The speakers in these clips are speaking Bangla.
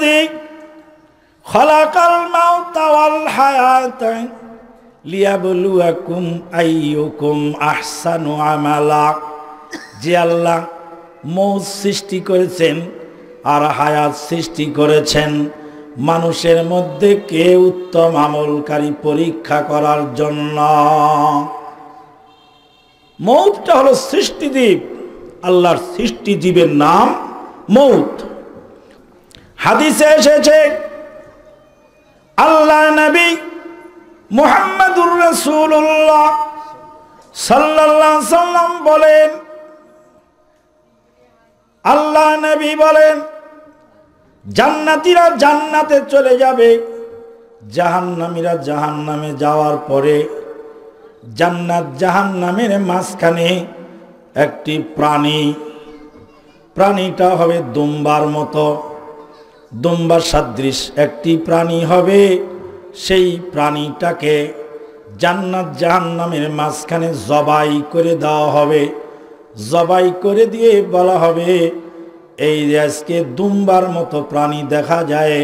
সৃষ্টি করেছেন আর হায়াত সৃষ্টি করেছেন মানুষের মধ্যে কে উত্তম আমলকারী পরীক্ষা করার জন্য মৌতটা হলো সৃষ্টিদ্বীপ আল্লাহর সৃষ্টিজীবের নাম মৌত হাদিসে এসেছে আল্লাহ নবী মোহাম্মদুর রসুল্লাহ সাল্লাহ সাল্লাম বলেন আল্লাহ নবী বলেন জান্নাতিরা জান্নাতে চলে যাবে জাহান্নামীরা জাহান্নামে যাওয়ার পরে জান্নাত জাহান্নামের মাঝখানে একটি প্রাণী প্রাণীটা হবে দুম্বার মতো দুম্বা সাদৃশ একটি প্রাণী হবে সেই প্রাণীটাকে জান্নাত জাহান্নামের মাঝখানে জবাই করে দেওয়া হবে জবাই করে দিয়ে বলা হবে এই আজকে দুম্বার মতো প্রাণী দেখা যায়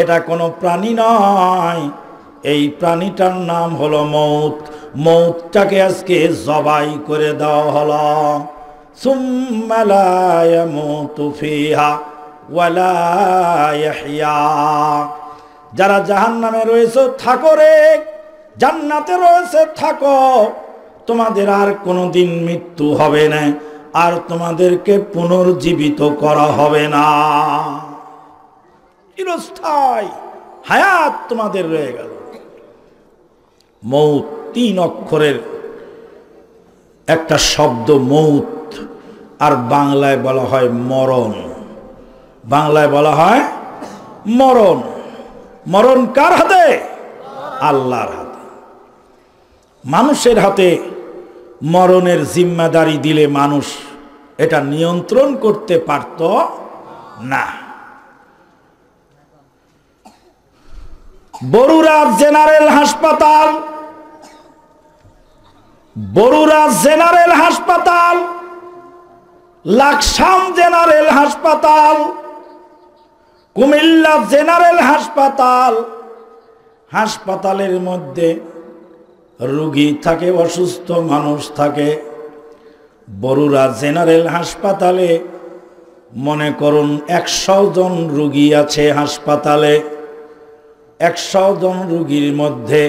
এটা কোনো প্রাণী নয় এই প্রাণীটার নাম হলো মৌত মৌতটাকে আজকে জবাই করে দেওয়া হলো সুম্মালায় মৌতুফিহা যারা জাহান নামে রয়েছে থাকো রে জান্নাতে রয়েছে থাকো তোমাদের আর কোনো দিন মৃত্যু হবে না আর তোমাদেরকে পুনর্জীবিত করা হবে না হায়াত তোমাদের রয়ে গেল মৌত তিন অক্ষরের একটা শব্দ মৌত আর বাংলায় বলা হয় মরণ বাংলায় বলা হয় মরণ মরণ কার হাতে আল্লাহর হাতে মানুষের হাতে মরণের জিম্মাদারি দিলে মানুষ এটা নিয়ন্ত্রণ করতে পারত না বরুরা জেনারেল হাসপাতাল বরুরা জেনারেল হাসপাতাল লাকসাম জেনারেল হাসপাতাল কুমিল্লা জেনারেল হাসপাতাল হাসপাতালের মধ্যে রুগী থাকে অসুস্থ মানুষ থাকে বরুরা জেনারেল হাসপাতালে মনে করুন একশো জন রুগী আছে হাসপাতালে একশো জন রুগীর মধ্যে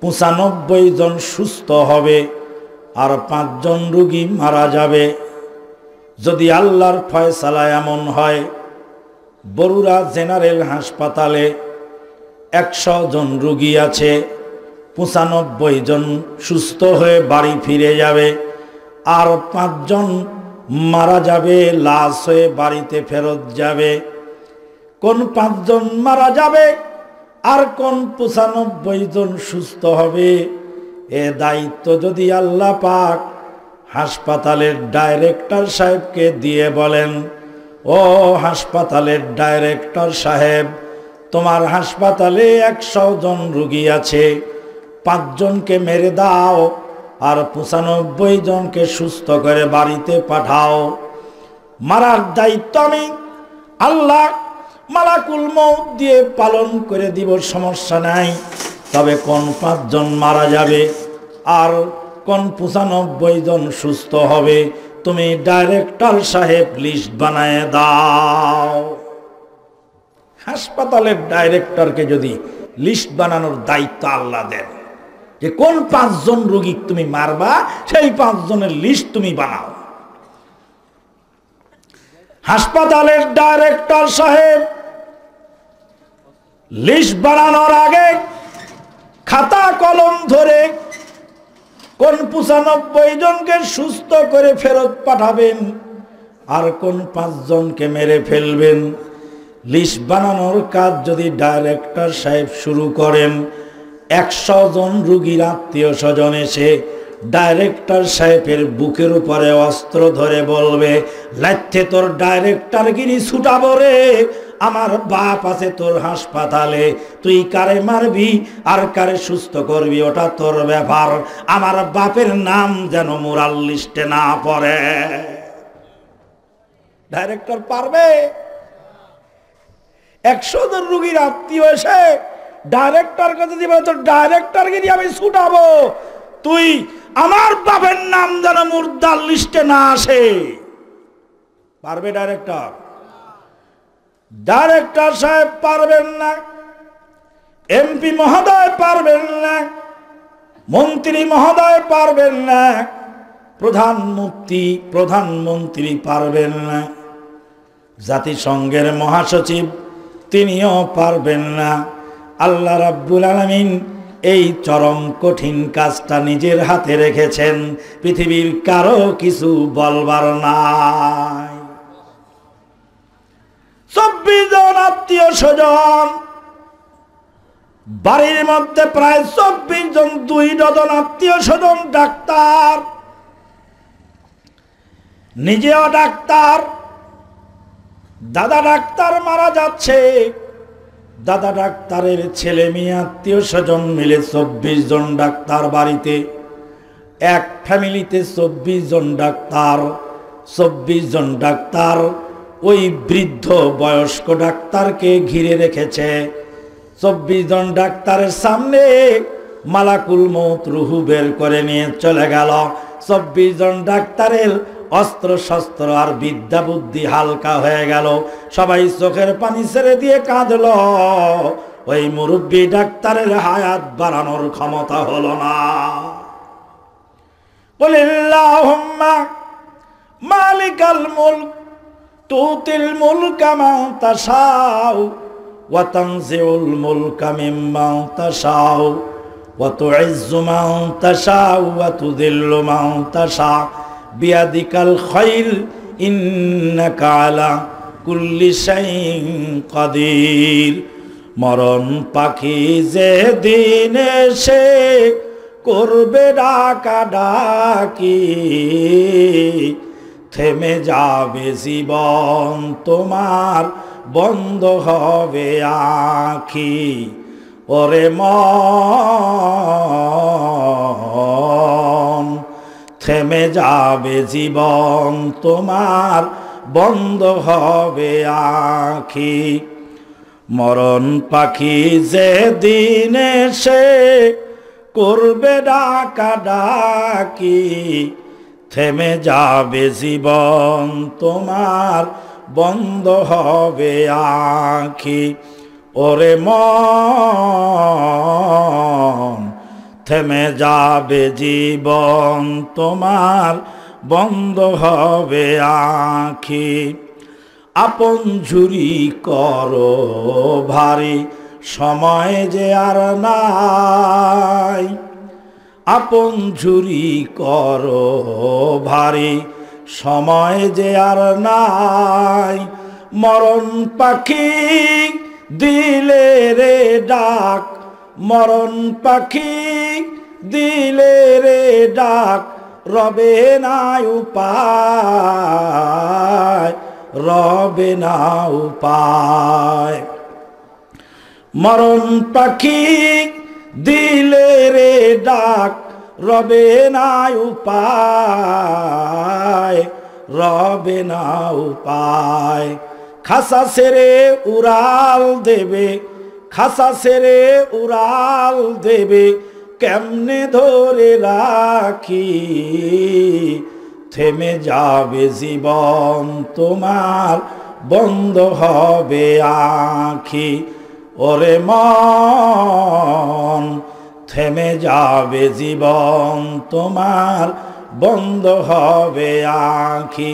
পঁচানব্বই জন সুস্থ হবে আর পাঁচজন রুগী মারা যাবে যদি আল্লাহর ফয়সালা এমন হয় বরুড়া জেনারেল হাসপাতালে একশো জন রুগী আছে পঁচানব্বই জন সুস্থ হয়ে বাড়ি ফিরে যাবে আর পাঁচজন মারা যাবে লাশ হয়ে বাড়িতে ফেরত যাবে কোন পাঁচজন মারা যাবে আর কোন পঁচানব্বই জন সুস্থ হবে এ দায়িত্ব যদি আল্লাহ পাক হাসপাতালের ডাইরেক্টর সাহেবকে দিয়ে বলেন ও হাসপাতালের ডাইরেক্টর সাহেব তোমার হাসপাতালে একশো জন রুগী আছে পাঁচজনকে মেরে দাও আর পঁচানব্বই জনকে সুস্থ করে বাড়িতে পাঠাও মারার দায়িত্ব আমি আল্লাহ মালাকুল মৌত দিয়ে পালন করে দিব সমস্যা নাই তবে কোন পাঁচজন মারা যাবে আর কোন পঁচানব্বই জন সুস্থ হবে তুমি ডাইরেক্টর সাহেব লিস্ট বানায় দাও হাসপাতালের ডাইরেক্টরকে যদি লিস্ট বানানোর দায়িত্ব আল্লাহ দেন যে কোন পাঁচজন রোগী তুমি মারবা সেই পাঁচজনের লিস্ট তুমি বানাও হাসপাতালের ডাইরেক্টর সাহেব লিস্ট বানানোর আগে খাতা কলম ধরে কোন পঁচানব্বই জনকে সুস্থ করে ফেরত পাঠাবেন আর কোন পাঁচজনকে মেরে ফেলবেন লিস্ট বানানোর কাজ যদি ডাইরেক্টর সাহেব শুরু করেন একশো জন রুগীর আত্মীয় স্বজন এসে ডাইরেক্টর সাহেবের বুকের উপরে অস্ত্র ধরে বলবে লাইতে তোর ডাইরেক্টর গিরি ছুটাবো রে আমার বাপ আছে তোর হাসপাতালে তুই কারে মারবি আর কারে সুস্থ করবি ওটা তোর ব্যাপার আমার বাপের নাম যেন মোরাল লিস্টে না পড়ে ডাইরেক্টর পারবে একশো জন রুগীর আত্মীয় এসে ডাইরেক্টরকে যদি বলে তোর ডাইরেক্টর দিয়ে আমি ছুটাবো তুই আমার বাপের নাম যেন মুর্দার লিস্টে না আসে পারবে ডাইরেক্টর ডাইরেক্টর সাহেব পারবেন না এমপি মহোদয় পারবেন না মন্ত্রী মহোদয় পারবেন না প্রধান মুক্তি প্রধানমন্ত্রী পারবেন না জাতিসংঘের মহাসচিব তিনিও পারবেন না আল্লাহ রাব্বুল আলমিন এই চরম কঠিন কাজটা নিজের হাতে রেখেছেন পৃথিবীর কারো কিছু বলবার নাই আত্মীয় স্বজন বাড়ির মধ্যে প্রায় চব্বিশ জন দুই ডজন আত্মীয় স্বজন ডাক্তার নিজেও ডাক্তার দাদা ডাক্তার মারা যাচ্ছে দাদা ডাক্তারের ছেলে মেয়ে আত্মীয় স্বজন মিলে চব্বিশ জন ডাক্তার বাড়িতে এক ফ্যামিলিতে চব্বিশ জন ডাক্তার চব্বিশ জন ডাক্তার ওই বৃদ্ধ বয়স্ক ডাক্তারকে ঘিরে রেখেছে চব্বিশ জন ডাক্তারের সামনে মালাকুল মত রুহু বের করে নিয়ে চলে গেল চব্বিশ জন ডাক্তারের অস্ত্র শস্ত্র আর বিদ্যা বুদ্ধি হালকা হয়ে গেল সবাই চোখের পানি ছেড়ে দিয়ে কাঁদল ওই মুরব্বী ডাক্তারের হায়াত বাড়ানোর ক্ষমতা হলো না বলিল্লাহ মালিকাল মুল্ক তুতিল মুলকামা তাশাও ওয়া তানজিউল মুলকা মিম্মা তাশাও ওয়া তুইজ্জু মাও তাশাও ওয়া তুযিল্লু মা তাশা বিয়াদিকাল খাইর ইন্নাকা আলা কুল্লি শাইইন কাদির মরণ পাখি যে দিন সে করবে ডাকা ডাকি থেমে যাবে জীবন তোমার বন্ধ হবে আখি ওরে মন থেমে যাবে জীবন তোমার বন্ধ হবে আখি মরণ পাখি যে দিনে সে করবে ডাকা ডাকি থেমে যাবে জীবন তোমার বন্ধ হবে আখি ওরে মন থেমে যাবে জীবন তোমার বন্ধ হবে আখি আপন ঝুরি করো ভারী সময় যে আর নাই আপন ঝুরি কর ভারে সময় যে আর নাই মরণ পাখি দিলে রে ডাক মরণ পাখি দিলে রে ডাক রবে নাই উপায় রবে না উপায় মরণ পাখি দিলে রে ডাক রবে নাই উপায় রবে না উপায় খাসা সেরে উড়াল দেবে খাসা সেরে উড়াল দেবে কেমনে ধরে রাখি থেমে যাবে জীবন তোমার বন্ধ হবে আখি ওরে মন থেমে যাবে জীবন তোমার বন্ধ হবে আখি